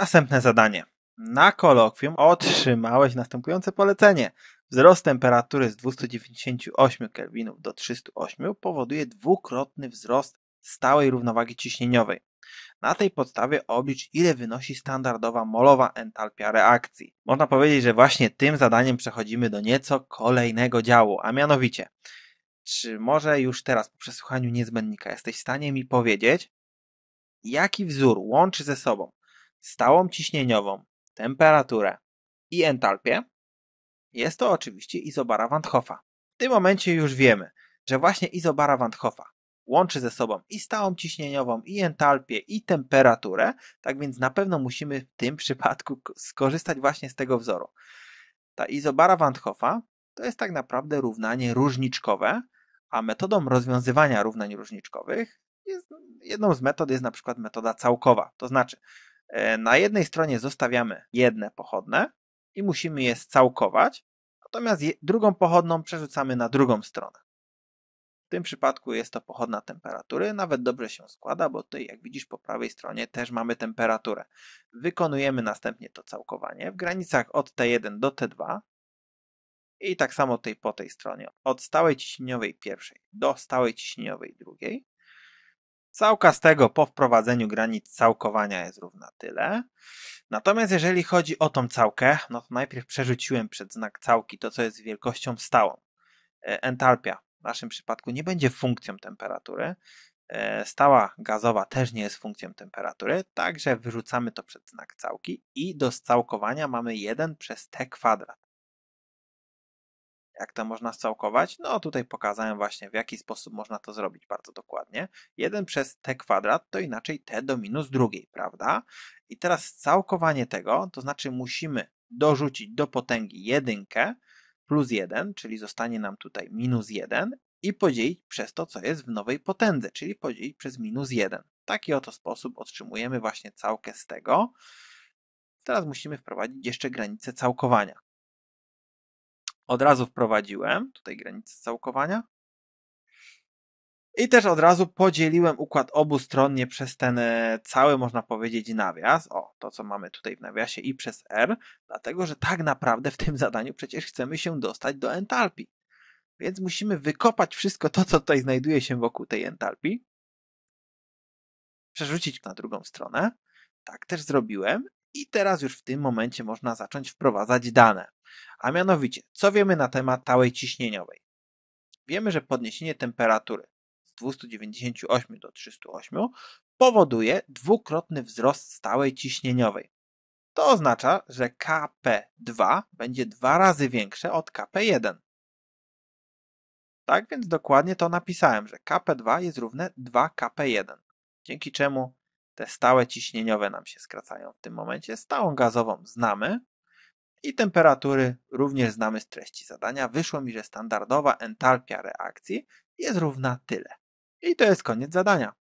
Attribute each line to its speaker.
Speaker 1: Następne zadanie. Na kolokwium otrzymałeś następujące polecenie. Wzrost temperatury z 298 kelwinów do 308 powoduje dwukrotny wzrost stałej równowagi ciśnieniowej. Na tej podstawie oblicz, ile wynosi standardowa molowa entalpia reakcji. Można powiedzieć, że właśnie tym zadaniem przechodzimy do nieco kolejnego działu, a mianowicie, czy może już teraz po przesłuchaniu niezbędnika jesteś w stanie mi powiedzieć, jaki wzór łączy ze sobą stałą ciśnieniową, temperaturę i entalpię, jest to oczywiście izobara Van Hoffa. W tym momencie już wiemy, że właśnie izobara Van Hoffa łączy ze sobą i stałą ciśnieniową, i entalpię, i temperaturę, tak więc na pewno musimy w tym przypadku skorzystać właśnie z tego wzoru. Ta izobara Van Hoffa to jest tak naprawdę równanie różniczkowe, a metodą rozwiązywania równań różniczkowych jest, jedną z metod jest na przykład metoda całkowa. To znaczy, E, na jednej stronie zostawiamy jedne pochodne i musimy je całkować, natomiast drugą pochodną przerzucamy na drugą stronę. W tym przypadku jest to pochodna temperatury, nawet dobrze się składa, bo tutaj jak widzisz po prawej stronie też mamy temperaturę. Wykonujemy następnie to całkowanie w granicach od T1 do T2 i tak samo tej po tej stronie od stałej ciśnieniowej pierwszej do stałej ciśnieniowej drugiej Całka z tego po wprowadzeniu granic całkowania jest równa tyle. Natomiast jeżeli chodzi o tą całkę, no to najpierw przerzuciłem przed znak całki to, co jest wielkością stałą. E, entalpia w naszym przypadku nie będzie funkcją temperatury. E, stała gazowa też nie jest funkcją temperatury, także wyrzucamy to przed znak całki i do całkowania mamy 1 przez t kwadrat jak to można scałkować? No tutaj pokazałem właśnie w jaki sposób można to zrobić bardzo dokładnie. 1 przez t kwadrat to inaczej t do minus drugiej, prawda? I teraz scałkowanie tego, to znaczy musimy dorzucić do potęgi jedynkę plus 1, czyli zostanie nam tutaj minus 1 i podzielić przez to, co jest w nowej potędze, czyli podzielić przez minus 1. W taki oto sposób otrzymujemy właśnie całkę z tego. Teraz musimy wprowadzić jeszcze granicę całkowania od razu wprowadziłem tutaj granicę całkowania i też od razu podzieliłem układ obustronnie przez ten e, cały, można powiedzieć, nawias, o, to co mamy tutaj w nawiasie i przez R, dlatego że tak naprawdę w tym zadaniu przecież chcemy się dostać do entalpii. Więc musimy wykopać wszystko to, co tutaj znajduje się wokół tej entalpii, przerzucić na drugą stronę. Tak też zrobiłem i teraz już w tym momencie można zacząć wprowadzać dane. A mianowicie, co wiemy na temat tałej ciśnieniowej? Wiemy, że podniesienie temperatury z 298 do 308 powoduje dwukrotny wzrost stałej ciśnieniowej. To oznacza, że Kp2 będzie dwa razy większe od Kp1. Tak więc dokładnie to napisałem, że Kp2 jest równe 2Kp1, dzięki czemu te stałe ciśnieniowe nam się skracają w tym momencie. Stałą gazową znamy, i temperatury również znamy z treści zadania. Wyszło mi, że standardowa entalpia reakcji jest równa tyle. I to jest koniec zadania.